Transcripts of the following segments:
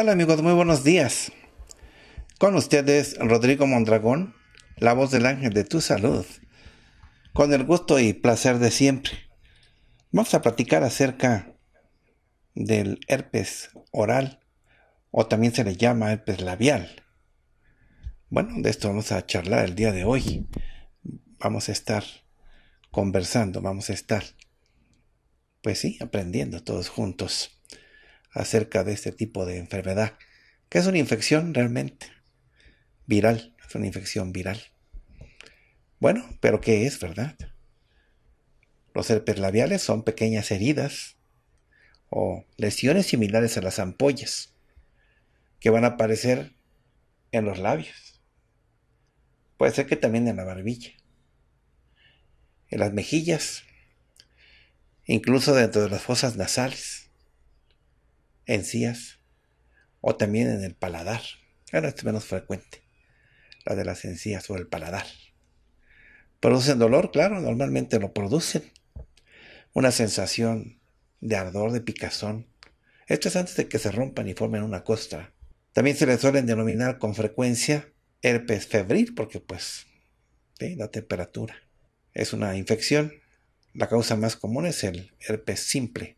Hola amigos? Muy buenos días. Con ustedes Rodrigo Mondragón, la voz del ángel de tu salud. Con el gusto y placer de siempre. Vamos a platicar acerca del herpes oral o también se le llama herpes labial. Bueno, de esto vamos a charlar el día de hoy. Vamos a estar conversando, vamos a estar, pues sí, aprendiendo todos juntos acerca de este tipo de enfermedad, que es una infección realmente viral, es una infección viral. Bueno, pero ¿qué es, verdad? Los herpes labiales son pequeñas heridas o lesiones similares a las ampollas que van a aparecer en los labios. Puede ser que también en la barbilla, en las mejillas, incluso dentro de las fosas nasales encías o también en el paladar. Ahora es menos frecuente, la de las encías o el paladar. Producen dolor, claro, normalmente lo producen. Una sensación de ardor, de picazón. Esto es antes de que se rompan y formen una costra. También se les suelen denominar con frecuencia herpes febril, porque pues la temperatura es una infección. La causa más común es el herpes simple,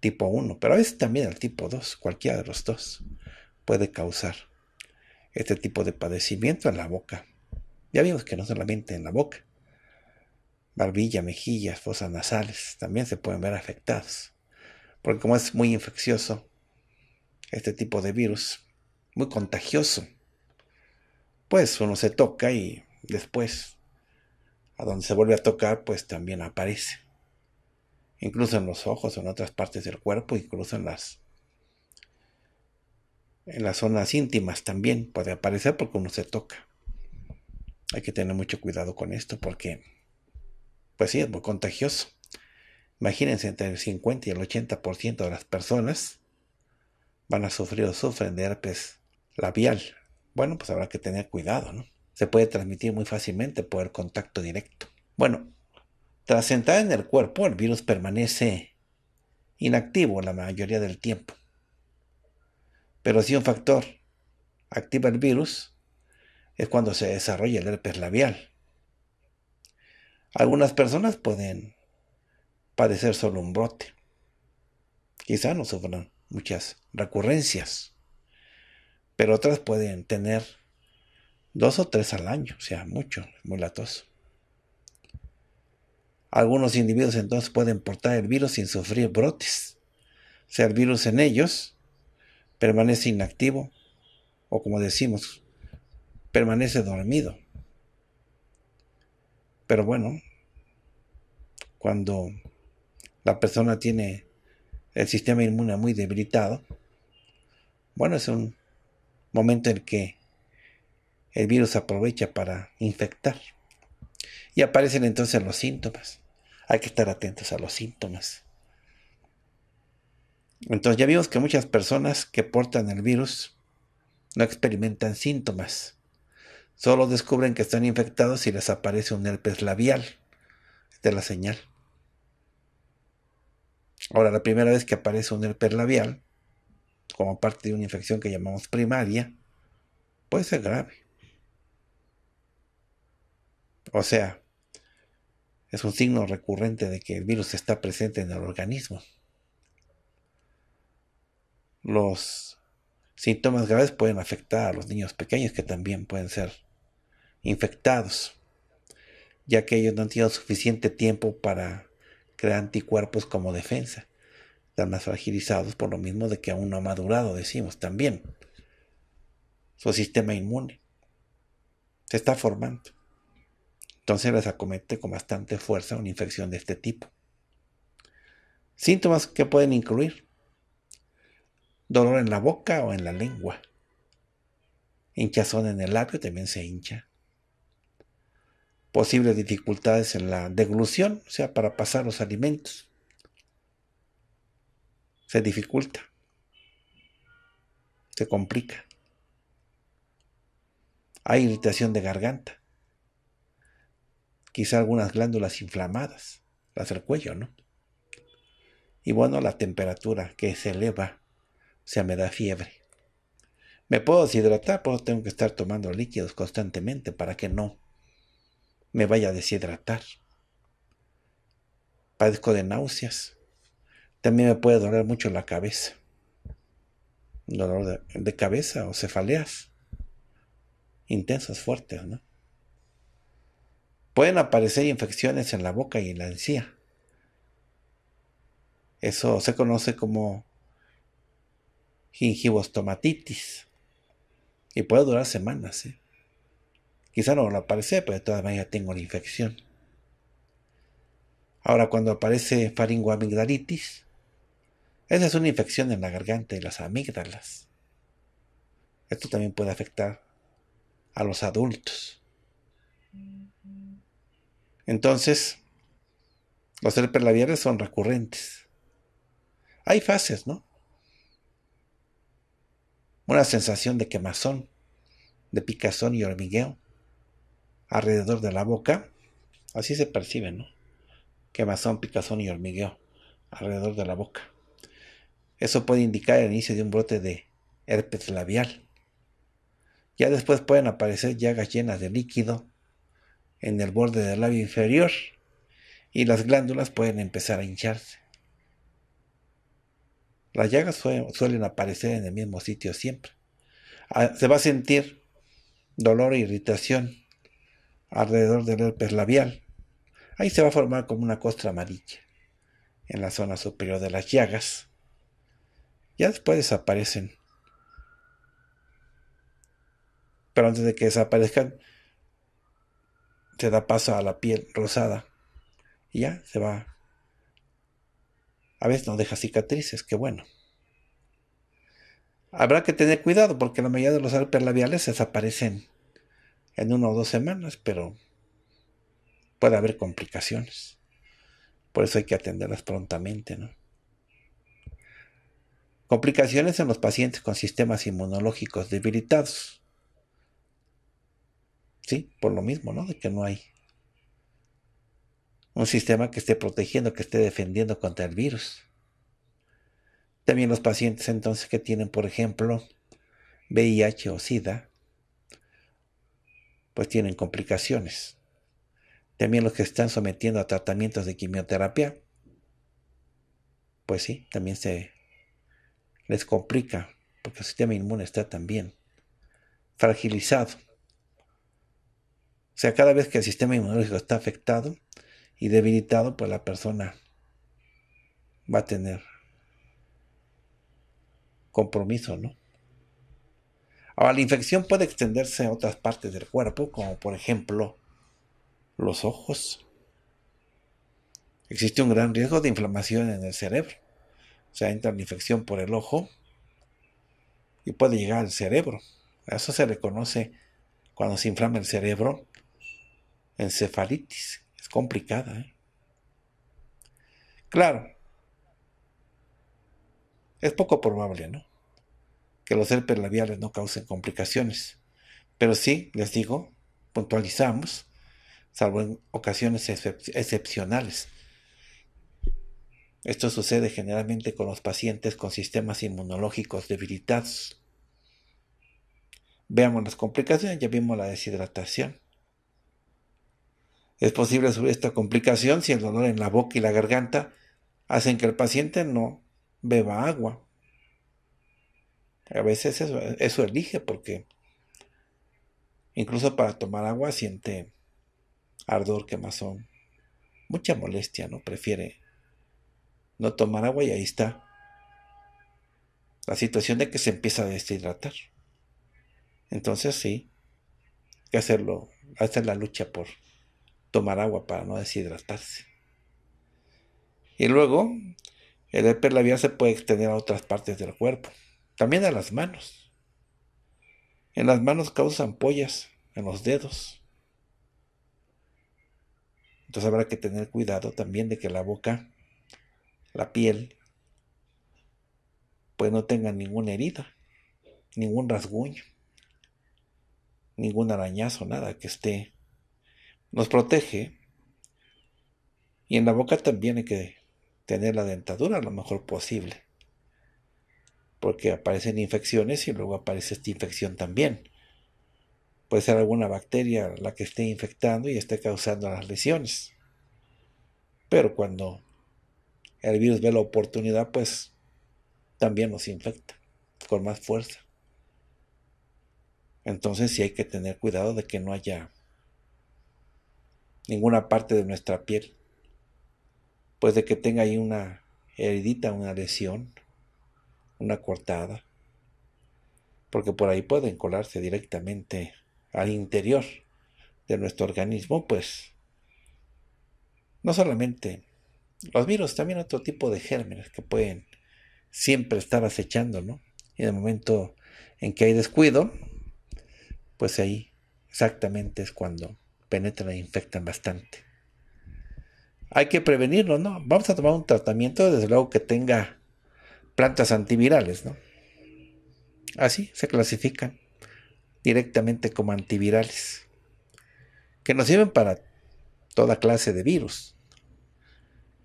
tipo 1, pero a veces también el tipo 2, cualquiera de los dos, puede causar este tipo de padecimiento en la boca. Ya vimos que no solamente en la boca, barbilla, mejillas, fosas nasales también se pueden ver afectados, porque como es muy infeccioso este tipo de virus, muy contagioso, pues uno se toca y después a donde se vuelve a tocar, pues también aparece incluso en los ojos en otras partes del cuerpo, incluso en las, en las zonas íntimas también puede aparecer porque uno se toca. Hay que tener mucho cuidado con esto porque, pues sí, es muy contagioso. Imagínense, entre el 50 y el 80% de las personas van a sufrir o sufren de herpes labial. Bueno, pues habrá que tener cuidado, ¿no? Se puede transmitir muy fácilmente por el contacto directo. Bueno, tras entrar en el cuerpo, el virus permanece inactivo la mayoría del tiempo. Pero si un factor activa el virus, es cuando se desarrolla el herpes labial. Algunas personas pueden padecer solo un brote. Quizá no sufran muchas recurrencias, pero otras pueden tener dos o tres al año, o sea, mucho, muy latoso. Algunos individuos entonces pueden portar el virus sin sufrir brotes. O sea, el virus en ellos permanece inactivo o como decimos, permanece dormido. Pero bueno, cuando la persona tiene el sistema inmune muy debilitado, bueno, es un momento en que el virus aprovecha para infectar. Y aparecen entonces los síntomas. Hay que estar atentos a los síntomas. Entonces ya vimos que muchas personas que portan el virus no experimentan síntomas. Solo descubren que están infectados si les aparece un herpes labial. Esta es la señal. Ahora, la primera vez que aparece un herpes labial, como parte de una infección que llamamos primaria, puede ser grave. O sea, es un signo recurrente de que el virus está presente en el organismo. Los síntomas graves pueden afectar a los niños pequeños que también pueden ser infectados, ya que ellos no han tenido suficiente tiempo para crear anticuerpos como defensa. Están más fragilizados por lo mismo de que aún no ha madurado, decimos también. Su sistema inmune se está formando entonces les acomete con bastante fuerza una infección de este tipo. Síntomas que pueden incluir dolor en la boca o en la lengua, hinchazón en el labio, también se hincha, posibles dificultades en la deglución, o sea, para pasar los alimentos, se dificulta, se complica, hay irritación de garganta, quizá algunas glándulas inflamadas, las del cuello, ¿no? Y bueno, la temperatura que se eleva, o sea, me da fiebre. Me puedo deshidratar, pero tengo que estar tomando líquidos constantemente para que no me vaya a deshidratar. Padezco de náuseas. También me puede doler mucho la cabeza. Dolor de, de cabeza o cefaleas intensas, fuertes, ¿no? Pueden aparecer infecciones en la boca y en la encía. Eso se conoce como gingivostomatitis. Y puede durar semanas. ¿eh? Quizá no lo aparece, pero de todas maneras tengo la infección. Ahora, cuando aparece faringoamigdalitis, esa es una infección en la garganta y las amígdalas. Esto también puede afectar a los adultos. Entonces, los herpes labiales son recurrentes. Hay fases, ¿no? Una sensación de quemazón, de picazón y hormigueo alrededor de la boca. Así se percibe, ¿no? Quemazón, picazón y hormigueo alrededor de la boca. Eso puede indicar el inicio de un brote de herpes labial. Ya después pueden aparecer llagas llenas de líquido, en el borde del labio inferior y las glándulas pueden empezar a hincharse. Las llagas suelen, aparecer en el mismo sitio siempre. Ah, se va a sentir dolor e irritación alrededor del herpes labial. Ahí se va a formar como una costra amarilla en la zona superior de las llagas. Ya después desaparecen. Pero antes de que desaparezcan, se da paso a la piel rosada. Y ya se va. A veces no deja cicatrices, qué bueno. Habrá que tener cuidado porque la mayoría de los herpes labiales desaparecen en una o dos semanas, pero puede haber complicaciones. Por eso hay que atenderlas prontamente, Complicaciones en los pacientes con sistemas inmunológicos debilitados Sí, por lo mismo, ¿no? De que no hay un sistema que esté protegiendo, que esté defendiendo contra el virus. También los pacientes entonces que tienen, por ejemplo, VIH o SIDA, pues tienen complicaciones. También los que están sometiendo a tratamientos de quimioterapia, pues sí, también se les complica, porque el sistema inmune está también fragilizado. O sea, cada vez que el sistema inmunológico está afectado y debilitado, pues la persona va a tener compromiso, ¿no? Ahora, la infección puede extenderse a otras partes del cuerpo, como por ejemplo los ojos. Existe un gran riesgo de inflamación en el cerebro. O sea, entra la infección por el ojo y puede llegar al cerebro. eso se reconoce cuando se inflama el cerebro encefalitis. Es complicada. ¿eh? Claro, es poco probable, ¿no? Que los herpes labiales no causen complicaciones. Pero sí, les digo, puntualizamos, salvo en ocasiones excepcionales. Esto sucede generalmente con los pacientes con sistemas inmunológicos debilitados. Veamos las complicaciones, ya vimos la deshidratación. Es posible esta complicación si el dolor en la boca y la garganta hacen que el paciente no beba agua. A veces eso, eso elige porque incluso para tomar agua siente ardor, quemazón, mucha molestia, ¿no? Prefiere no tomar agua y ahí está la situación de que se empieza a deshidratar. Entonces sí, hay que hacerlo, hacer la lucha por tomar agua para no deshidratarse. Y luego, el herpes labial se puede extender a otras partes del cuerpo, también a las manos. En las manos causan pollas. en los dedos. Entonces habrá que tener cuidado también de que la boca, la piel, pues no tenga ninguna herida, ningún rasguño, ningún arañazo, nada que esté nos protege. Y en la boca también hay que tener la dentadura lo mejor posible. Porque aparecen infecciones y luego aparece esta infección también. Puede ser alguna bacteria la que esté infectando y esté causando las lesiones. Pero cuando el virus ve la oportunidad, pues también nos infecta con más fuerza. Entonces sí hay que tener cuidado de que no haya ninguna parte de nuestra piel. Pues de que tenga ahí una heridita, una lesión, una cortada. Porque por ahí pueden colarse directamente al interior de nuestro organismo, pues no solamente los virus, también otro tipo de gérmenes que pueden siempre estar acechando, ¿no? Y en el momento en que hay descuido, pues ahí exactamente es cuando penetran e infectan bastante. Hay que prevenirlo, ¿no? Vamos a tomar un tratamiento, desde luego que tenga plantas antivirales, ¿no? Así se clasifican directamente como antivirales, que nos sirven para toda clase de virus.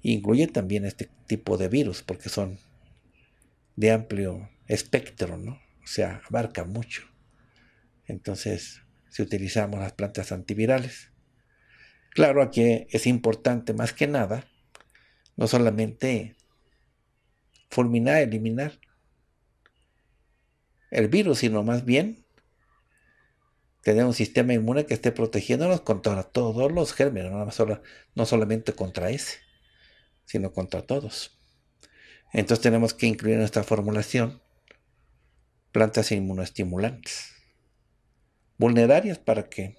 Incluye también este tipo de virus, porque son de amplio espectro, ¿no? O sea, abarca mucho. Entonces, si utilizamos las plantas antivirales. Claro, aquí es importante más que nada no solamente fulminar, eliminar el virus, sino más bien tener un sistema inmune que esté protegiéndonos contra todos los gérmenes, no, no solamente contra ese, sino contra todos. Entonces tenemos que incluir en nuestra formulación plantas inmunoestimulantes vulnerarias para que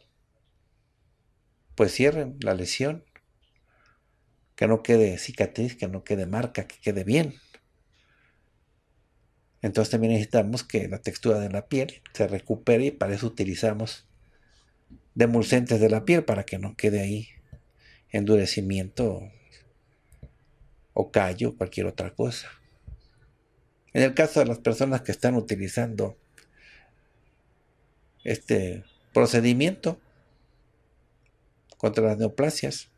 pues cierren la lesión, que no quede cicatriz, que no quede marca, que quede bien. Entonces también necesitamos que la textura de la piel se recupere y para eso utilizamos demulcentes de la piel para que no quede ahí endurecimiento o callo, cualquier otra cosa. En el caso de las personas que están utilizando este procedimiento contra las neoplasias,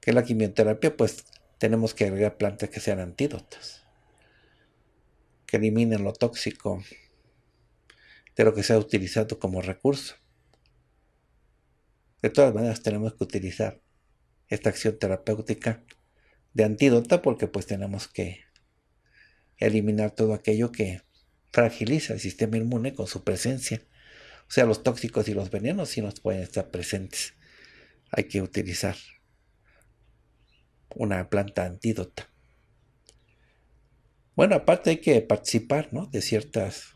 que es la quimioterapia, pues tenemos que agregar plantas que sean antídotas, que eliminen lo tóxico de lo que se ha utilizado como recurso. De todas maneras tenemos que utilizar esta acción terapéutica de antídota porque pues tenemos que eliminar todo aquello que fragiliza el sistema inmune con su presencia. O sea, los tóxicos y los venenos sí nos pueden estar presentes. Hay que utilizar una planta antídota. Bueno, aparte hay que participar ¿no? de ciertas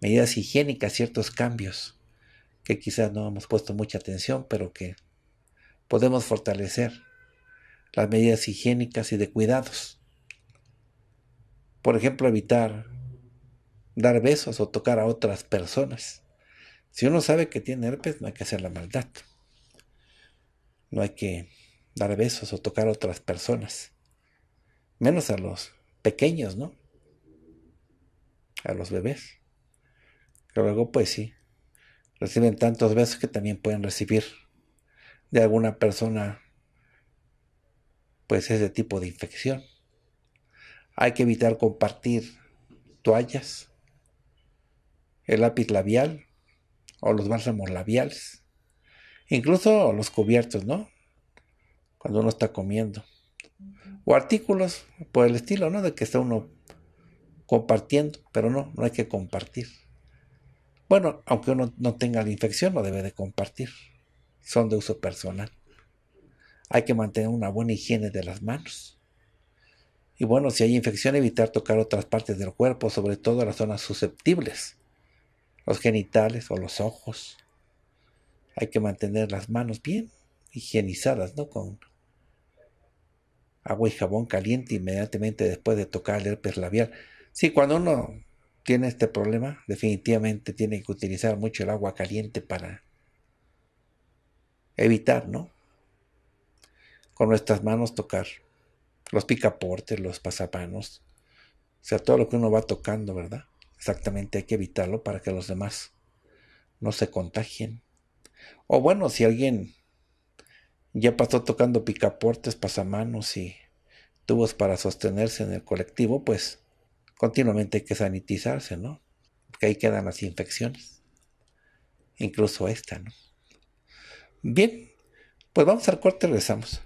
medidas higiénicas, ciertos cambios que quizás no hemos puesto mucha atención, pero que podemos fortalecer las medidas higiénicas y de cuidados. Por ejemplo, evitar dar besos o tocar a otras personas. Si uno sabe que tiene herpes, no hay que hacer la maldad. No hay que dar besos o tocar a otras personas. Menos a los pequeños, ¿no? A los bebés. Pero luego, pues sí, reciben tantos besos que también pueden recibir de alguna persona, pues ese tipo de infección. Hay que evitar compartir toallas, el lápiz labial o los bálsamos labiales, incluso los cubiertos, ¿no? Cuando uno está comiendo. O artículos por el estilo, ¿no? De que está uno compartiendo, pero no, no hay que compartir. Bueno, aunque uno no tenga la infección, no debe de compartir. Son de uso personal. Hay que mantener una buena higiene de las manos. Y bueno, si hay infección, evitar tocar otras partes del cuerpo, sobre todo las zonas susceptibles los genitales o los ojos. Hay que mantener las manos bien higienizadas, ¿no? Con agua y jabón caliente inmediatamente después de tocar el herpes labial. Sí, cuando uno tiene este problema, definitivamente tiene que utilizar mucho el agua caliente para evitar, ¿no? Con nuestras manos tocar los picaportes, los pasapanos, o sea, todo lo que uno va tocando, ¿verdad? Exactamente, hay que evitarlo para que los demás no se contagien. O bueno, si alguien ya pasó tocando picaportes, pasamanos y tubos para sostenerse en el colectivo, pues continuamente hay que sanitizarse, ¿no? Porque ahí quedan las infecciones. Incluso esta, ¿no? Bien, pues vamos al corte, regresamos.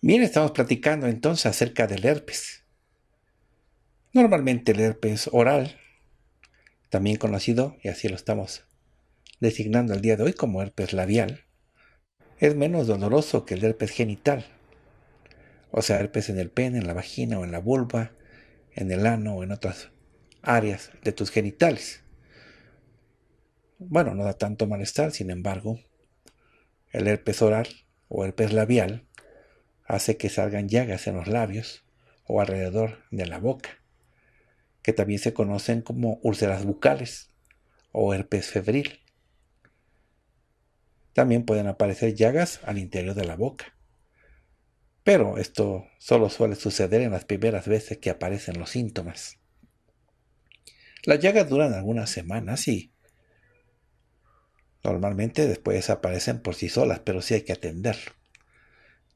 Bien, estamos platicando entonces acerca del herpes. Normalmente el herpes oral, también conocido, y así lo estamos designando el día de hoy como herpes labial, es menos doloroso que el herpes genital, o sea, herpes en el pene, en la vagina o en la vulva, en el ano o en otras áreas de tus genitales. Bueno, no da tanto malestar, sin embargo, el herpes oral o herpes labial hace que salgan llagas en los labios o alrededor de la boca, que también se conocen como úlceras bucales o herpes febril. También pueden aparecer llagas al interior de la boca. Pero esto solo suele suceder en las primeras veces que aparecen los síntomas. Las llagas duran algunas semanas y normalmente después aparecen por sí solas, pero sí hay que atenderlo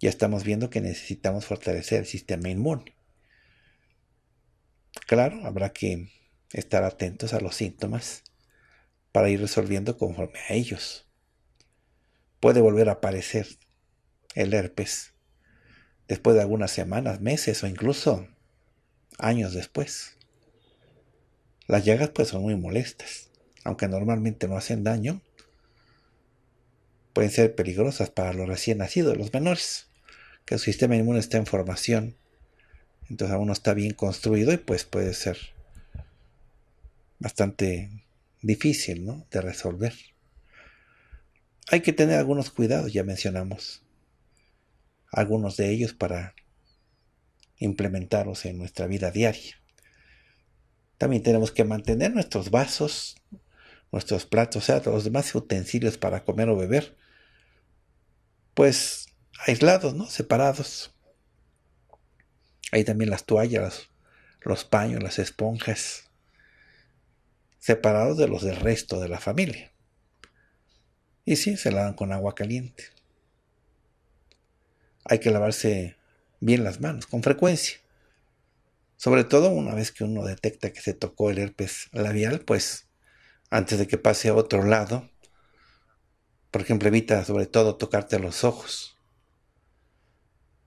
ya estamos viendo que necesitamos fortalecer el sistema inmune. Claro, habrá que estar atentos a los síntomas para ir resolviendo conforme a ellos. Puede volver a aparecer el herpes después de algunas semanas, meses o incluso años después. Las llagas pues son muy molestas, aunque normalmente no hacen daño, pueden ser peligrosas para los recién nacidos, los menores que el sistema inmune está en formación. Entonces aún no está bien construido y pues puede ser bastante difícil ¿no? de resolver. Hay que tener algunos cuidados, ya mencionamos algunos de ellos para implementarlos en nuestra vida diaria. También tenemos que mantener nuestros vasos, nuestros platos, o sea, los demás utensilios para comer o beber, pues aislados, ¿no? Separados. Hay también las toallas, los, los paños, las esponjas, separados de los del resto de la familia. Y sí, se lavan con agua caliente. Hay que lavarse bien las manos, con frecuencia. Sobre todo una vez que uno detecta que se tocó el herpes labial, pues antes de que pase a otro lado, por ejemplo, evita sobre todo tocarte los ojos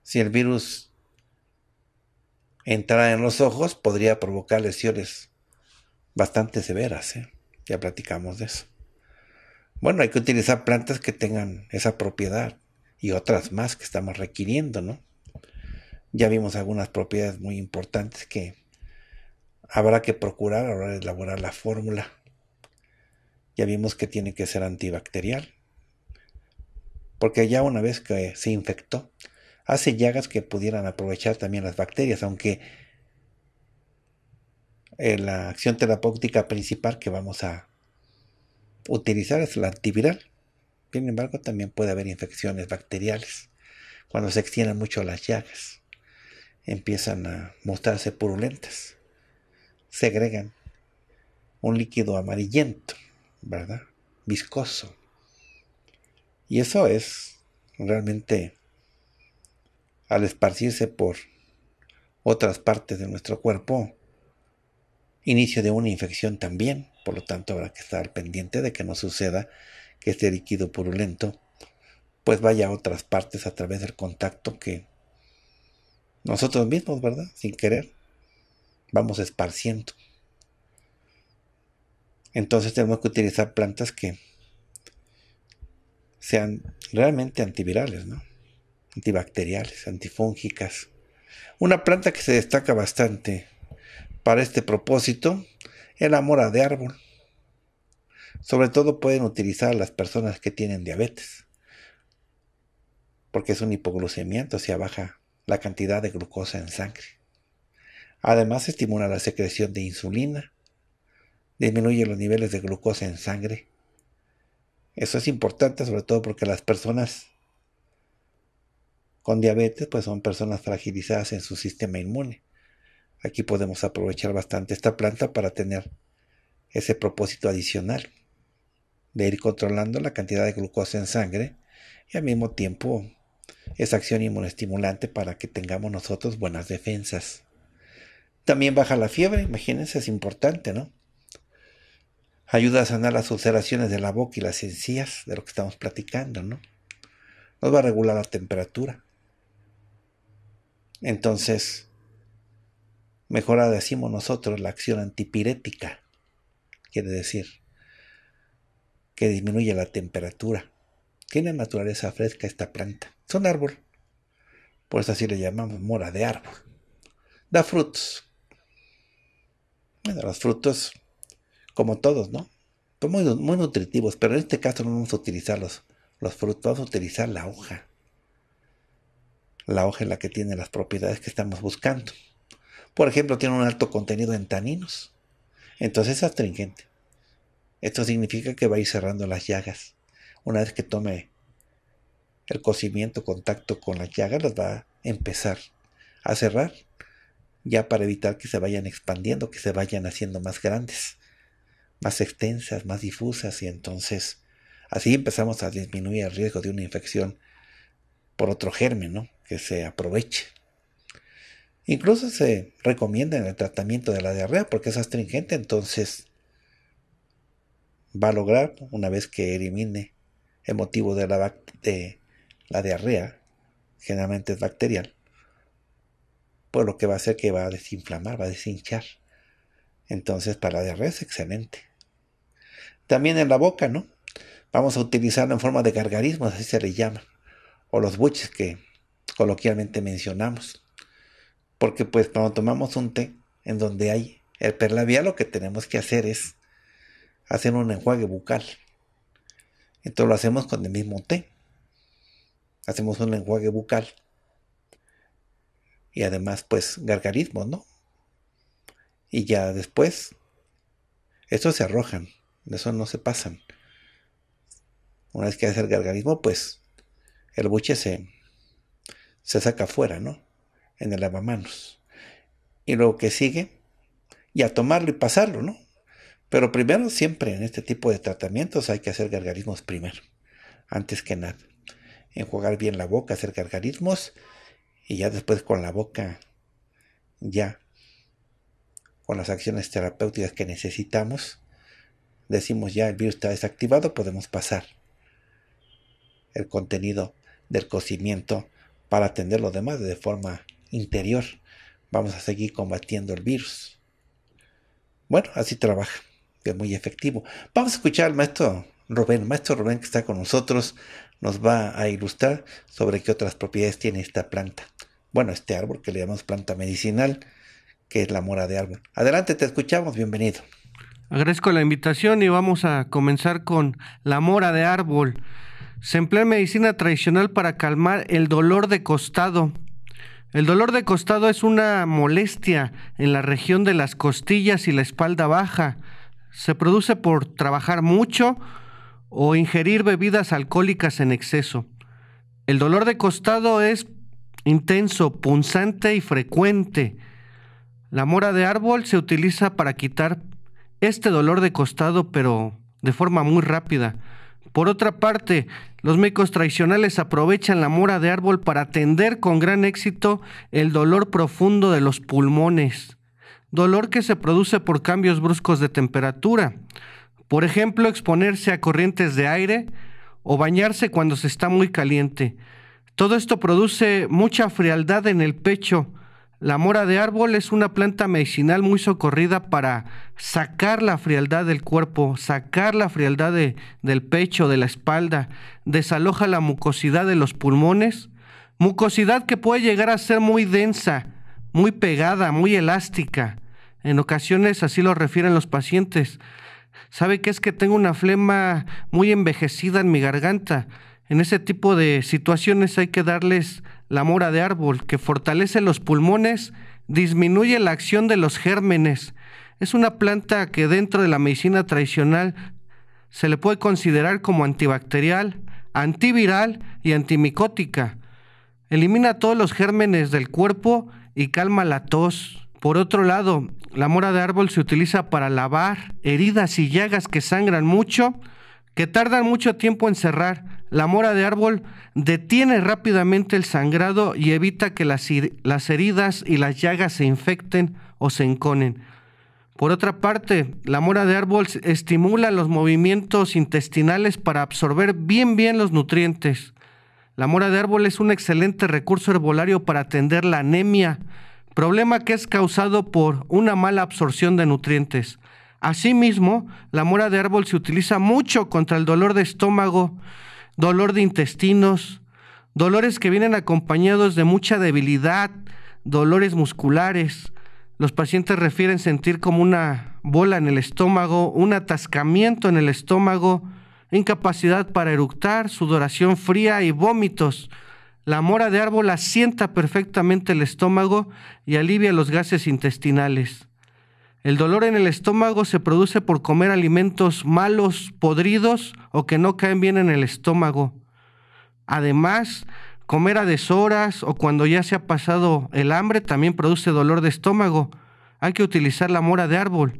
si el virus entrara en los ojos, podría provocar lesiones bastante severas. ¿eh? Ya platicamos de eso. Bueno, hay que utilizar plantas que tengan esa propiedad y otras más que estamos requiriendo, ¿no? Ya vimos algunas propiedades muy importantes que habrá que procurar ahora elaborar la fórmula. Ya vimos que tiene que ser antibacterial, porque ya una vez que se infectó, hace llagas que pudieran aprovechar también las bacterias, aunque eh, la acción terapéutica principal que vamos a utilizar es la antiviral. Sin embargo, también puede haber infecciones bacteriales cuando se extienden mucho las llagas. Empiezan a mostrarse purulentas. Segregan un líquido amarillento, ¿verdad? Viscoso. Y eso es realmente al esparcirse por otras partes de nuestro cuerpo, inicio de una infección también. Por lo tanto, habrá que estar pendiente de que no suceda que este líquido purulento pues vaya a otras partes a través del contacto que nosotros mismos, ¿verdad? Sin querer, vamos esparciendo. Entonces tenemos que utilizar plantas que sean realmente antivirales, ¿no? antibacteriales, antifúngicas. Una planta que se destaca bastante para este propósito es la mora de árbol. Sobre todo pueden utilizar las personas que tienen diabetes, porque es un hipoglucemiento, o sea, baja la cantidad de glucosa en sangre. Además, estimula la secreción de insulina, disminuye los niveles de glucosa en sangre. Eso es importante, sobre todo porque las personas con diabetes, pues son personas fragilizadas en su sistema inmune. Aquí podemos aprovechar bastante esta planta para tener ese propósito adicional de ir controlando la cantidad de glucosa en sangre y al mismo tiempo esa acción inmunestimulante para que tengamos nosotros buenas defensas. También baja la fiebre, imagínense, es importante, ¿no? Ayuda a sanar las ulceraciones de la boca y las encías, de lo que estamos platicando, ¿no? Nos va a regular la temperatura. Entonces, mejor decimos nosotros la acción antipirética, quiere decir que disminuye la temperatura. Tiene naturaleza fresca esta planta. Es un árbol. Por eso así le llamamos mora de árbol. Da frutos. Bueno, los frutos, como todos, ¿no? Son pues muy, nutritivos, pero en este caso no vamos a utilizar los, los frutos, vamos a utilizar la hoja la hoja en la que tiene las propiedades que estamos buscando. Por ejemplo, tiene un alto contenido en taninos. Entonces es astringente. Esto significa que va a ir cerrando las llagas. Una vez que tome el cocimiento, contacto con las llagas, las va a empezar a cerrar, ya para evitar que se vayan expandiendo, que se vayan haciendo más grandes, más extensas, más difusas, y entonces así empezamos a disminuir el riesgo de una infección por otro germen, ¿no? que se aproveche. Incluso se recomienda en el tratamiento de la diarrea porque es astringente, entonces va a lograr, una vez que elimine el motivo de la, de la diarrea, generalmente es bacterial, pues lo que va a hacer que va a desinflamar, va a deshinchar. Entonces para la diarrea es excelente. También en la boca, ¿no? Vamos a utilizarlo en forma de gargarismos, así se le llama. O los buches que coloquialmente mencionamos. Porque pues cuando tomamos un té en donde hay el perlabial, lo que tenemos que hacer es hacer un enjuague bucal. Entonces lo hacemos con el mismo té. Hacemos un enjuague bucal. Y además, pues, gargarismo ¿no? Y ya después, Eso se arrojan, eso no se pasan. Una vez que hace el gargarismo, pues, el buche se, se saca afuera, ¿no? En el lavamanos. Y luego que sigue, y a tomarlo y pasarlo, ¿no? Pero primero, siempre en este tipo de tratamientos hay que hacer gargarismos primero, antes que nada. Enjuagar bien la boca, hacer gargarismos, y ya después con la boca, ya con las acciones terapéuticas que necesitamos, decimos ya el virus está desactivado, podemos pasar el contenido del cocimiento para atender lo demás de forma interior. Vamos a seguir combatiendo el virus. Bueno, así trabaja, es muy efectivo. Vamos a escuchar al maestro Rubén, maestro Rubén que está con nosotros, nos va a ilustrar sobre qué otras propiedades tiene esta planta. Bueno, este árbol que le llamamos planta medicinal, que es la mora de árbol. Adelante, te escuchamos, bienvenido. Agradezco la invitación y vamos a comenzar con la mora de árbol. Se emplea medicina tradicional para calmar el dolor de costado. El dolor de costado es una molestia en la región de las costillas y la espalda baja. Se produce por trabajar mucho o ingerir bebidas alcohólicas en exceso. El dolor de costado es intenso, punzante y frecuente. La mora de árbol se utiliza para quitar este dolor de costado, pero de forma muy rápida. Por otra parte, los médicos tradicionales aprovechan la mora de árbol para atender con gran éxito el dolor profundo de los pulmones, dolor que se produce por cambios bruscos de temperatura. Por ejemplo, exponerse a corrientes de aire o bañarse cuando se está muy caliente. Todo esto produce mucha frialdad en el pecho, la mora de árbol es una planta medicinal muy socorrida para sacar la frialdad del cuerpo, sacar la frialdad del pecho, de la espalda, desaloja la mucosidad de los pulmones, mucosidad que puede llegar a ser muy densa, muy pegada, muy elástica. En ocasiones así lo refieren los pacientes. ¿Sabe qué es que tengo una flema muy envejecida en mi garganta? En ese tipo de situaciones hay que darles la mora de árbol, que fortalece los pulmones, disminuye la acción de los gérmenes. Es una planta que dentro de la medicina tradicional se le puede considerar como antibacterial, antiviral y antimicótica. Elimina todos los gérmenes del cuerpo y calma la tos. Por otro lado, la mora de árbol se utiliza para lavar heridas y llagas que sangran mucho, que tardan mucho tiempo en cerrar. La mora de árbol detiene rápidamente el sangrado y evita que las, las heridas y las llagas se infecten o se enconen. Por otra parte, la mora de árbol estimula los movimientos intestinales para absorber bien bien los nutrientes. La mora de árbol es un excelente recurso herbolario para atender la anemia, problema que es causado por una mala absorción de nutrientes. Asimismo, la mora de árbol se utiliza mucho contra el dolor de estómago, dolor de intestinos, dolores que vienen acompañados de mucha debilidad, dolores musculares. Los pacientes refieren sentir como una bola en el estómago, un atascamiento en el estómago, incapacidad para eructar, sudoración fría y vómitos. La mora de árbol asienta perfectamente el estómago y alivia los gases intestinales. El dolor en el estómago se produce por comer alimentos malos, podridos o que no caen bien en el estómago. Además, comer a deshoras o cuando ya se ha pasado el hambre también produce dolor de estómago. Hay que utilizar la mora de árbol.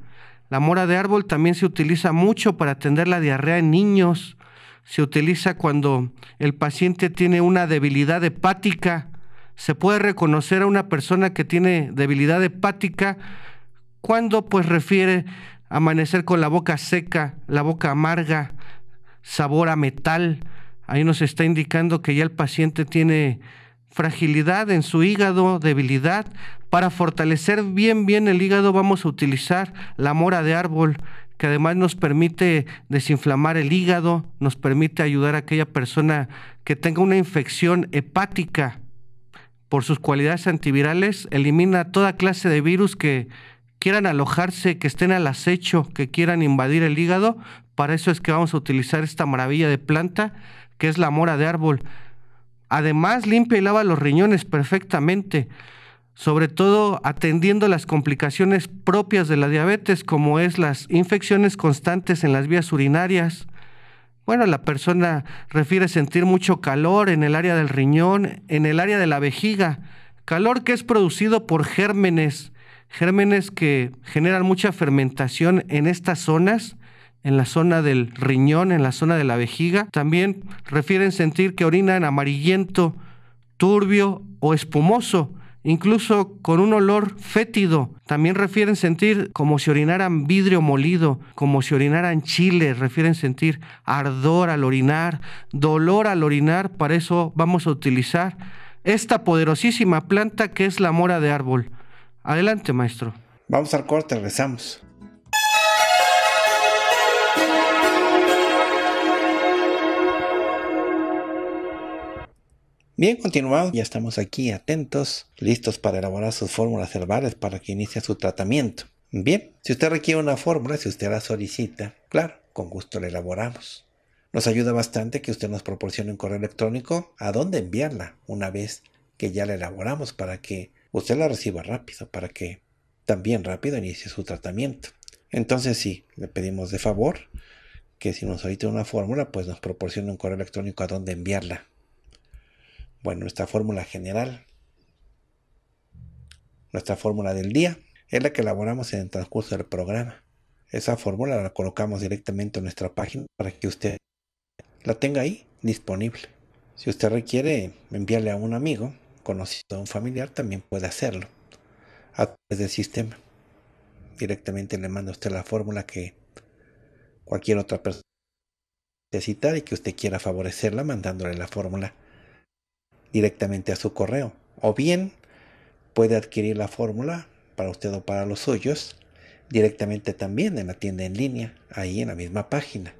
La mora de árbol también se utiliza mucho para atender la diarrea en niños. Se utiliza cuando el paciente tiene una debilidad hepática. Se puede reconocer a una persona que tiene debilidad hepática cuando pues refiere amanecer con la boca seca, la boca amarga, sabor a metal. Ahí nos está indicando que ya el paciente tiene fragilidad en su hígado, debilidad. Para fortalecer bien, bien el hígado vamos a utilizar la mora de árbol, que además nos permite desinflamar el hígado, nos permite ayudar a aquella persona que tenga una infección hepática. Por sus cualidades antivirales, elimina toda clase de virus que, quieran alojarse, que estén al acecho, que quieran invadir el hígado, para eso es que vamos a utilizar esta maravilla de planta que es la mora de árbol. Además, limpia y lava los riñones perfectamente, sobre todo atendiendo las complicaciones propias de la diabetes, como es las infecciones constantes en las vías urinarias. Bueno, la persona refiere sentir mucho calor en el área del riñón, en el área de la vejiga, calor que es producido por gérmenes, gérmenes que generan mucha fermentación en estas zonas, en la zona del riñón, en la zona de la vejiga. También refieren sentir que orinan amarillento, turbio o espumoso, incluso con un olor fétido. También refieren sentir como si orinaran vidrio molido, como si orinaran chile, refieren sentir ardor al orinar, dolor al orinar, para eso vamos a utilizar esta poderosísima planta que es la mora de árbol. Adelante, maestro. Vamos al corte, regresamos. Bien, continuamos. Ya estamos aquí atentos, listos para elaborar sus fórmulas herbales para que inicie su tratamiento. Bien, si usted requiere una fórmula, si usted la solicita, claro, con gusto la elaboramos. Nos ayuda bastante que usted nos proporcione un correo electrónico a dónde enviarla una vez que ya la elaboramos para que usted la reciba rápido para que también rápido inicie su tratamiento. Entonces sí, le pedimos de favor que si nos ahorita una fórmula, pues nos proporcione un correo electrónico a donde enviarla. Bueno, nuestra fórmula general, nuestra fórmula del día, es la que elaboramos en el transcurso del programa. Esa fórmula la colocamos directamente en nuestra página para que usted la tenga ahí disponible. Si usted requiere enviarle a un amigo, conocido a un familiar también puede hacerlo a través del sistema. Directamente le manda usted la fórmula que cualquier otra persona necesita y que usted quiera favorecerla mandándole la fórmula directamente a su correo. O bien puede adquirir la fórmula para usted o para los suyos directamente también en la tienda en línea, ahí en la misma página.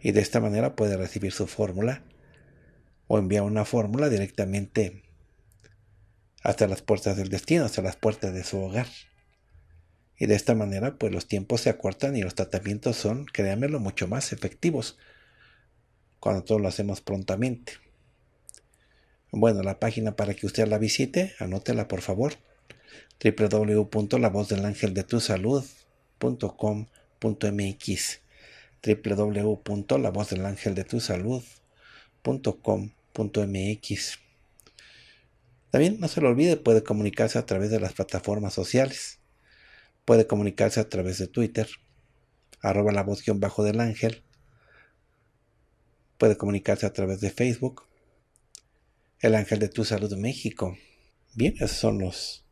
Y de esta manera puede recibir su fórmula o enviar una fórmula directamente hasta las puertas del destino, hasta las puertas de su hogar. Y de esta manera, pues los tiempos se acortan y los tratamientos son, créanmelo, mucho más efectivos cuando todo lo hacemos prontamente. Bueno, la página para que usted la visite, anótela por favor, www.lavozdelangeldetusalud.com.mx www.lavozdelangeldetusalud.com.mx también no se lo olvide, puede comunicarse a través de las plataformas sociales. Puede comunicarse a través de Twitter, arroba la voz bajo del ángel. Puede comunicarse a través de Facebook, el ángel de tu salud México. Bien, esas son los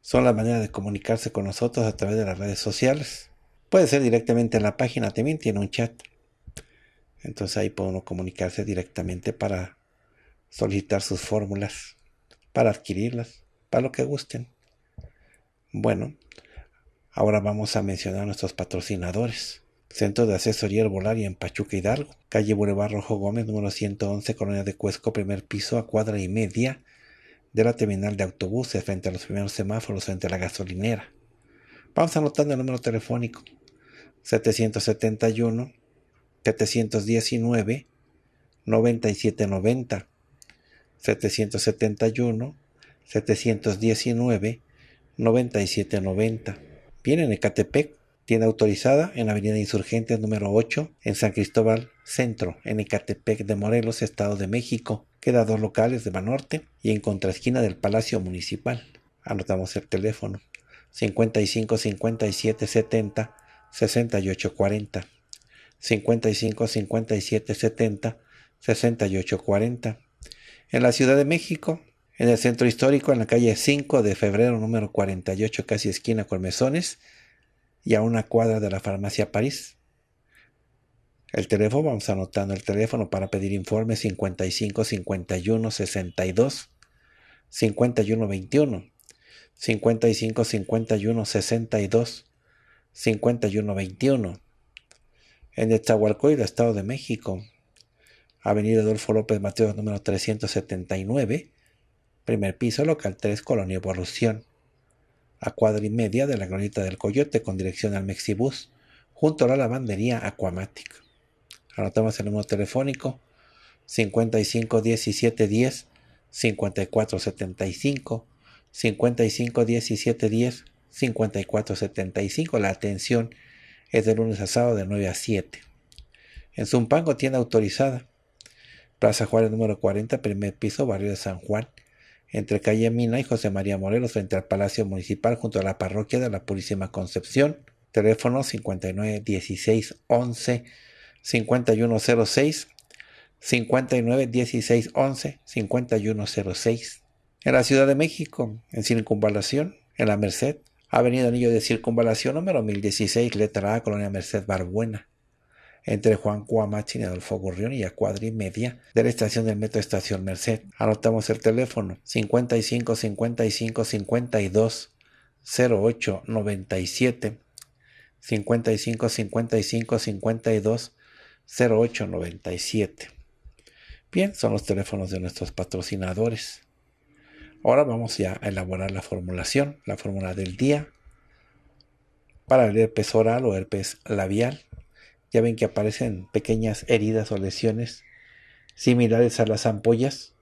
son las maneras de comunicarse con nosotros a través de las redes sociales. Puede ser directamente en la página, también tiene un chat. Entonces ahí uno comunicarse directamente para solicitar sus fórmulas para adquirirlas, para lo que gusten. Bueno, ahora vamos a mencionar a nuestros patrocinadores. Centro de Asesoría Herbolaria en Pachuca Hidalgo, calle Boulevard Rojo Gómez, número 111, Colonia de Cuesco, primer piso, a cuadra y media de la terminal de autobuses, frente a los primeros semáforos, frente a la gasolinera. Vamos anotando el número telefónico 771 719 9790 771, 719, 9790. Viene en Ecatepec, tiene autorizada en Avenida Insurgentes número 8, en San Cristóbal Centro, en Ecatepec de Morelos, Estado de México. Queda dos locales de Banorte y en contraesquina del Palacio Municipal. Anotamos el teléfono 55 57 70 68 40. 55 57 70 68 40. En la Ciudad de México, en el centro histórico, en la calle 5 de febrero número 48, casi esquina con y a una cuadra de la farmacia París. El teléfono, vamos anotando el teléfono para pedir informes 55 51 62 51 21 55 51 62 51 21 en el Estado de México Avenida Adolfo López Mateos, número 379, primer piso, local 3, Colonia Evolución, a cuadra y media de la Granita del Coyote con dirección al Mexibus, junto a la lavandería Aquamatic. Anotamos el número telefónico 55 17 10 54 75 55 17 10 54 75. La atención es de lunes a sábado de 9 a 7. En Zumpango tienda autorizada Plaza Juárez número 40, primer piso, barrio de San Juan, entre calle Mina y José María Morelos, frente al Palacio Municipal, junto a la parroquia de la Purísima Concepción. Teléfono 59 16 5106 59 16 5106. En la Ciudad de México, en Circunvalación, en la Merced, Avenida Anillo de Circunvalación número 1016, letra A, Colonia Merced Barbuena entre Juan Cuamachin y Adolfo Gurrión y a cuadra y media de la estación del metro Estación Merced. Anotamos el teléfono 55 55 52 08 97 55 55 52 08 97. Bien, son los teléfonos de nuestros patrocinadores. Ahora vamos ya a elaborar la formulación, la fórmula del día para el herpes oral o herpes labial ya ven que aparecen pequeñas heridas o lesiones similares a las ampollas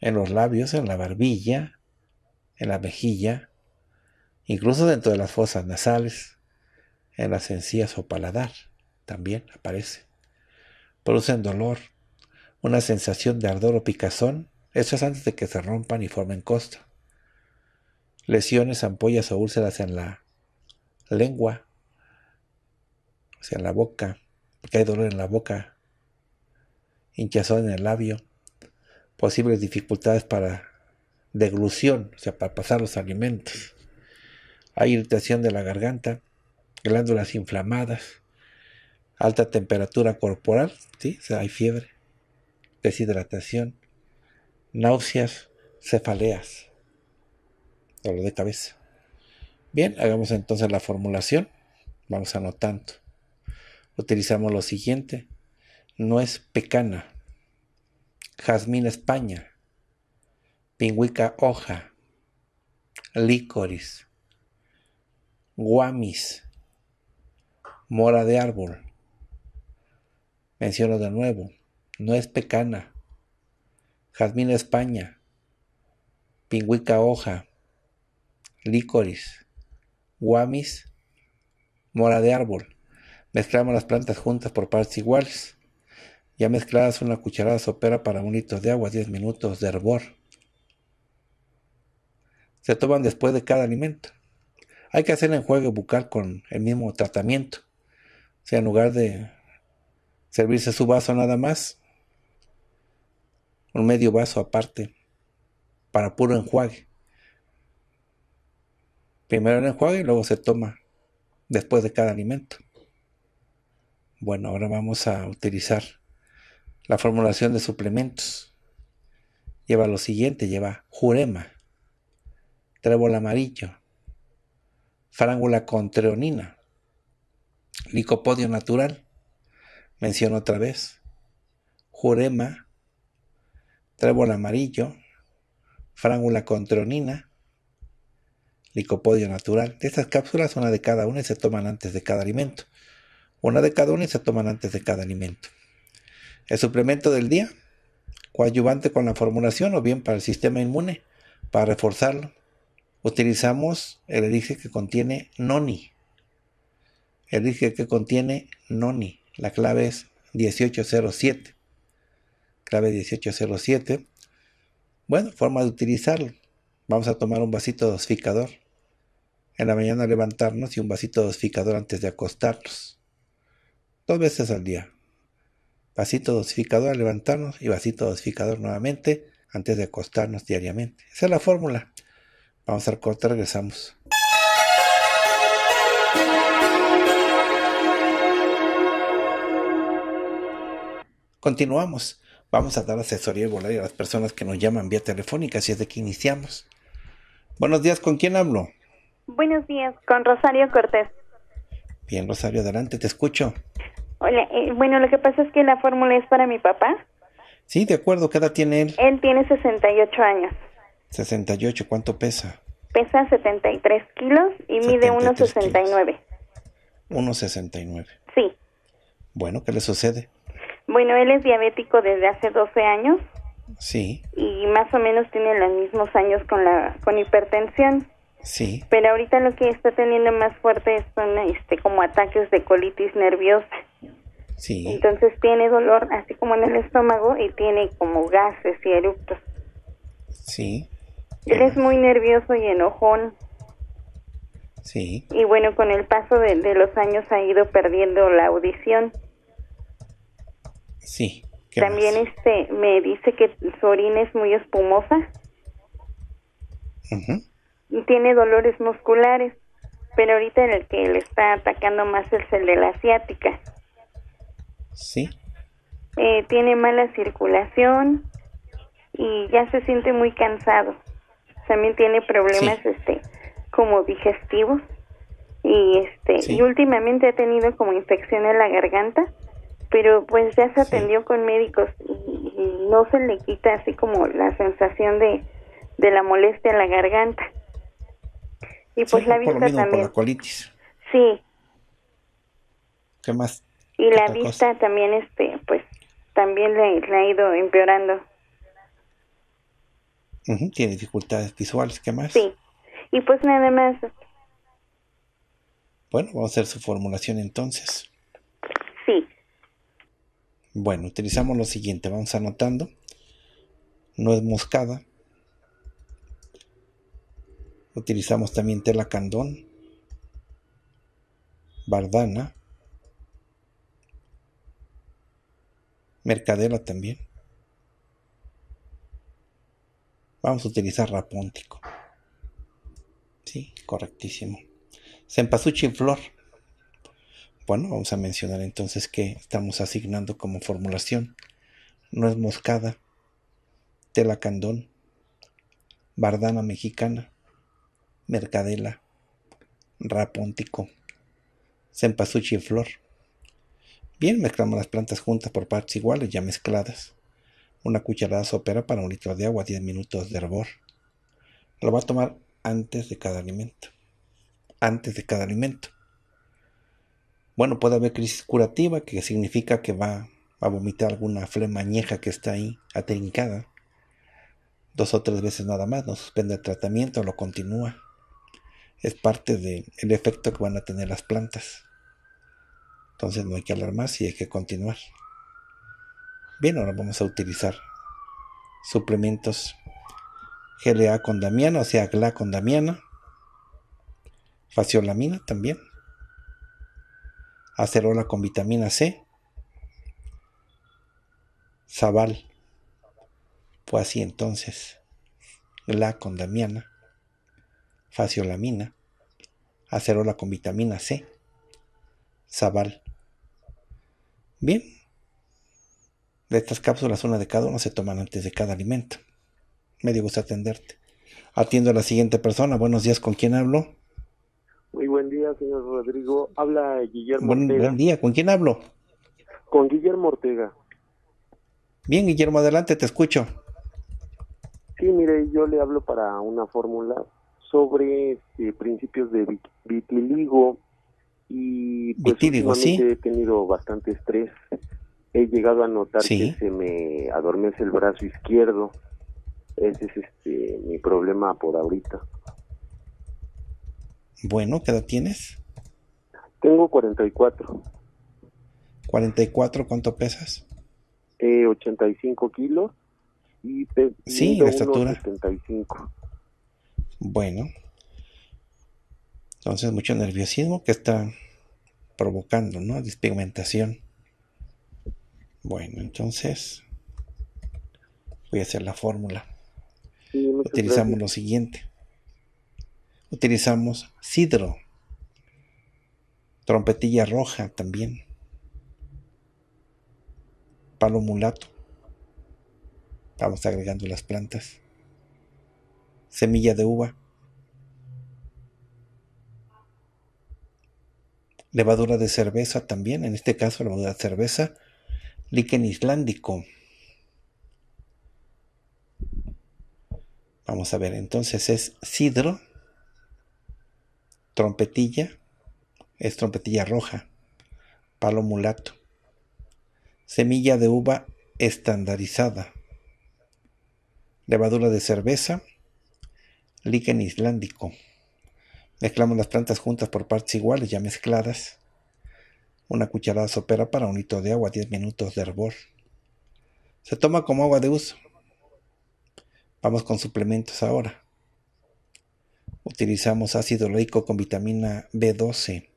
en los labios, en la barbilla, en la mejilla, incluso dentro de las fosas nasales, en las encías o paladar, también aparece. Producen dolor, una sensación de ardor o picazón, eso es antes de que se rompan y formen costa. Lesiones, ampollas o úlceras en la lengua, en la boca, porque hay dolor en la boca, hinchazón en el labio, posibles dificultades para deglución, o sea, para pasar los alimentos. Hay irritación de la garganta, glándulas inflamadas, alta temperatura corporal, ¿sí? O sea, hay fiebre, deshidratación, náuseas, cefaleas, dolor de cabeza. Bien, hagamos entonces la formulación. Vamos anotando utilizamos lo siguiente. No es pecana, jazmín España, pingüica hoja, licoris, guamis, mora de árbol. Menciono de nuevo, no es pecana, jazmín España, pingüica hoja, licoris, guamis, mora de árbol. Mezclamos las plantas juntas por partes iguales. Ya mezcladas una cucharada sopera para un litro de agua, 10 minutos de hervor. Se toman después de cada alimento. Hay que hacer el enjuague bucal con el mismo tratamiento. O sea, en lugar de servirse su vaso nada más, un medio vaso aparte para puro enjuague. Primero el enjuague y luego se toma después de cada alimento. Bueno, ahora vamos a utilizar la formulación de suplementos. Lleva lo siguiente, lleva jurema, trébol amarillo, farángula con treonina, licopodio natural, menciono otra vez, jurema, trébol amarillo, frángula con treonina, licopodio natural. De estas cápsulas, una de cada una y se toman antes de cada alimento. Una de cada una y se toman antes de cada alimento. El suplemento del día, coadyuvante con la formulación o bien para el sistema inmune, para reforzarlo. Utilizamos el elixir que contiene noni. El elixir que contiene noni. La clave es 1807. Clave 1807. Bueno, forma de utilizarlo. Vamos a tomar un vasito dosificador. En la mañana levantarnos y un vasito dosificador antes de acostarnos dos veces al día. Vasito dosificador al levantarnos y vasito dosificador nuevamente antes de acostarnos diariamente. Esa es la fórmula. Vamos al corte, regresamos. Continuamos. Vamos a dar asesoría volar a las personas que nos llaman vía telefónica, así es de que iniciamos. Buenos días, ¿con quién hablo? Buenos días, con Rosario Cortés. Bien, Rosario, adelante, te escucho. Hola, eh, bueno, lo que pasa es que la fórmula es para mi papá. Sí, de acuerdo, ¿qué edad tiene él? Él tiene 68 años. 68, ¿cuánto pesa? Pesa 73 kilos y mide 1,69. 1,69. Sí. Bueno, ¿qué le sucede? Bueno, él es diabético desde hace 12 años. Sí. Y más o menos tiene los mismos años con la con hipertensión. Sí. Pero ahorita lo que está teniendo más fuerte son este como ataques de colitis nerviosa. Sí. Entonces tiene dolor así como en el estómago y tiene como gases y eructos. Sí. Él es muy nervioso y enojón. Sí. Y bueno, con el paso de, los años ha ido perdiendo la audición. Sí. También este me dice que su orina es muy espumosa. Ajá tiene dolores musculares, pero ahorita en el que le está atacando más es el de la asiática. Sí. Eh, tiene mala circulación y ya se siente muy cansado. También tiene problemas este como digestivos y este y últimamente ha tenido como infección en la garganta, pero pues ya se atendió con médicos y, no se le quita así como la sensación de de la molestia en la garganta. Y pues la vista también. Por la colitis. Sí. ¿Qué más? Y la vista también, este, pues, también le, ha ido empeorando. Tiene dificultades visuales, ¿qué más? Sí. Y pues nada más. Bueno, vamos a hacer su formulación entonces. Sí. Bueno, utilizamos lo siguiente, vamos anotando. No es moscada, Utilizamos también tela candón, bardana, mercadela también. Vamos a utilizar rapóntico. Sí, correctísimo. y flor. Bueno, vamos a mencionar entonces que estamos asignando como formulación es moscada, tela candón, bardana mexicana, Mercadela, Rapóntico, Cempasuchi y flor. Bien, mezclamos las plantas juntas por partes iguales, ya mezcladas. Una cucharada sopera para un litro de agua, 10 minutos de hervor. Lo va a tomar antes de cada alimento. Antes de cada alimento. Bueno, puede haber crisis curativa, que significa que va a vomitar alguna flema añeja que está ahí atrincada. Dos o tres veces nada más, no suspende el tratamiento, lo continúa es parte del efecto que van a tener las plantas. Entonces no hay que alarmarse y hay que continuar. Bien, ahora vamos a utilizar suplementos GLA con damiana, o sea, GLA con damiana, faciolamina también, acerola con vitamina C, Zaval, Pues así entonces, GLA con damiana, faciolamina, acerola con vitamina C, Zabal. Bien, de estas cápsulas, una de cada uno se toman antes de cada alimento. Me dio gusto atenderte. Atiendo a la siguiente persona. Buenos días, ¿con quién hablo? Muy buen día, señor Rodrigo. Habla Guillermo Ortega. Buen día, ¿con quién hablo? Con Guillermo Ortega. Bien, Guillermo, adelante, te escucho. Sí, mire, yo le hablo para una fórmula sobre eh, principios de vitiligo y pues he tenido bastante estrés. He llegado a notar que se me adormece el brazo izquierdo. Ese es este, mi problema por ahorita. Bueno, ¿qué edad tienes? Tengo 44. 44, ¿cuánto pesas? 85 eh, kilos y sí, de estatura. 75. Bueno, entonces mucho nerviosismo que está provocando, ¿no? Despigmentación. Bueno, entonces voy a hacer la fórmula. Utilizamos lo siguiente. Utilizamos sidro, trompetilla roja también, palo mulato. Vamos agregando las plantas semilla de uva, levadura de cerveza también, en este caso levadura de cerveza, líquen islandico. Vamos a ver, entonces es sidro, trompetilla, es trompetilla roja, palo mulato, semilla de uva estandarizada, levadura de cerveza, líquen islandico. Mezclamos las plantas juntas por partes iguales, ya mezcladas. Una cucharada sopera para un litro de agua, 10 minutos de hervor. Se toma como agua de uso. Vamos con suplementos ahora. Utilizamos ácido loico con vitamina B12.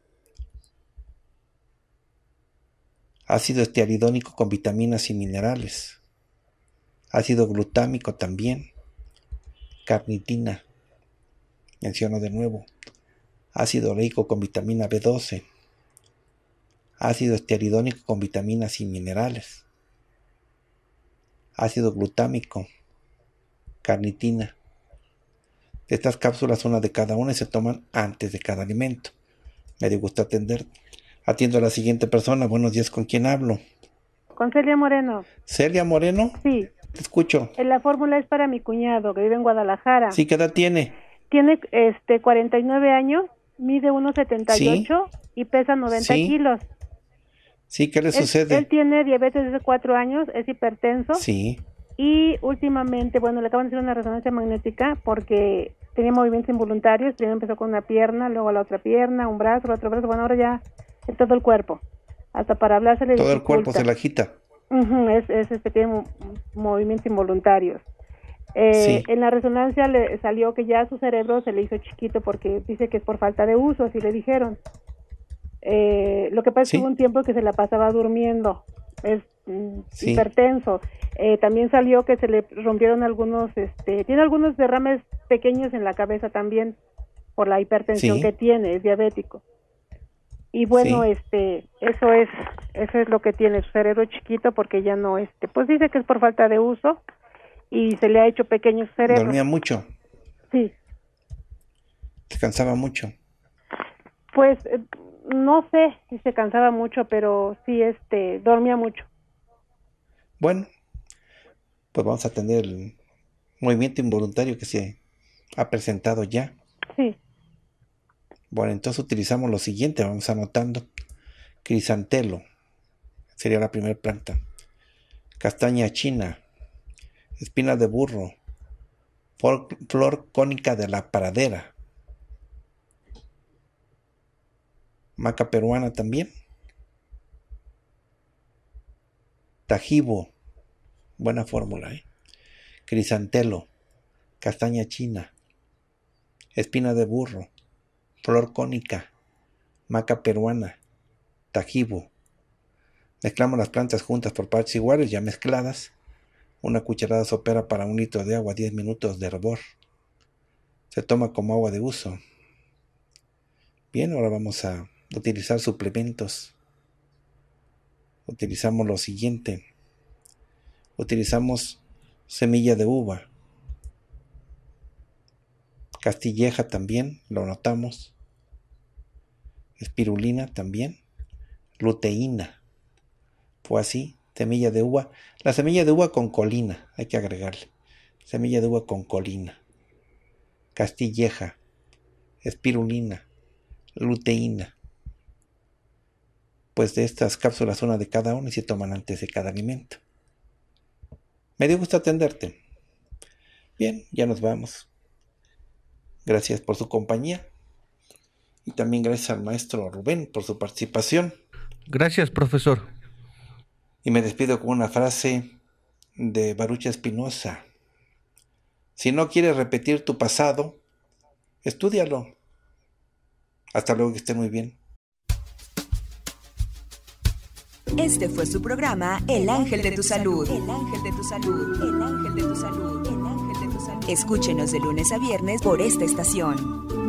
Ácido estearidónico con vitaminas y minerales. Ácido glutámico también. Carnitina menciono de nuevo, ácido oleico con vitamina B12, ácido esteridónico con vitaminas y minerales, ácido glutámico, carnitina. estas cápsulas, una de cada una se toman antes de cada alimento. Me gusta atender. Atiendo a la siguiente persona. Buenos días, ¿con quién hablo? Con Celia Moreno. ¿Celia Moreno? Sí. Te escucho. Eh, la fórmula es para mi cuñado, que vive en Guadalajara. Sí, ¿qué edad tiene? tiene este 49 años, mide 1,78 y pesa 90 kilos. Sí, ¿qué le sucede? Él, tiene diabetes desde 4 años, es hipertenso. Sí. Y últimamente, bueno, le acaban de hacer una resonancia magnética porque tenía movimientos involuntarios. Primero empezó con una pierna, luego la otra pierna, un brazo, el otro brazo. Bueno, ahora ya es todo el cuerpo. Hasta para hablar se le Todo el cuerpo se le agita. es, es, este, tiene movimientos involuntarios. Eh, en la resonancia le salió que ya su cerebro se le hizo chiquito porque dice que es por falta de uso, así le dijeron. Eh, lo que pasa es que hubo un tiempo que se la pasaba durmiendo, es mm, hipertenso. Eh, también salió que se le rompieron algunos, este, tiene algunos derrames pequeños en la cabeza también por la hipertensión que tiene, es diabético. Y bueno, este, eso es, eso es lo que tiene su cerebro chiquito porque ya no, este, pues dice que es por falta de uso y se le ha hecho pequeños cerebro. Dormía mucho. Sí. Se cansaba mucho. Pues eh, no sé si se cansaba mucho, pero sí, este, dormía mucho. Bueno, pues vamos a tener el movimiento involuntario que se ha presentado ya. Sí. Bueno, entonces utilizamos lo siguiente, vamos anotando. Crisantelo, sería la primera planta. Castaña china, espina de burro, flor cónica de la paradera. maca peruana también, tajibo, buena fórmula, ¿eh? crisantelo, castaña china, espina de burro, flor cónica, maca peruana, tajibo. Mezclamos las plantas juntas por partes iguales, ya mezcladas, una cucharada sopera para un litro de agua, 10 minutos de hervor. Se toma como agua de uso. Bien, ahora vamos a utilizar suplementos. Utilizamos lo siguiente. Utilizamos semilla de uva. Castilleja también, lo notamos. Espirulina también. Luteína. Fue así semilla de uva. La semilla de uva con colina, hay que agregarle. Semilla de uva con colina. Castilleja, espirulina, luteína. Pues de estas cápsulas, una de cada una y se toman antes de cada alimento. Me dio gusto atenderte. Bien, ya nos vamos. Gracias por su compañía. Y también gracias al maestro Rubén por su participación. Gracias, profesor. Y me despido con una frase de Barucha Espinosa. Si no quieres repetir tu pasado, estúdialo. Hasta luego, que esté muy bien. Este fue su programa El Ángel de tu Salud. El Ángel de tu Salud. El Ángel de tu Salud. El Ángel de tu Salud. Escúchenos de lunes a viernes por esta estación.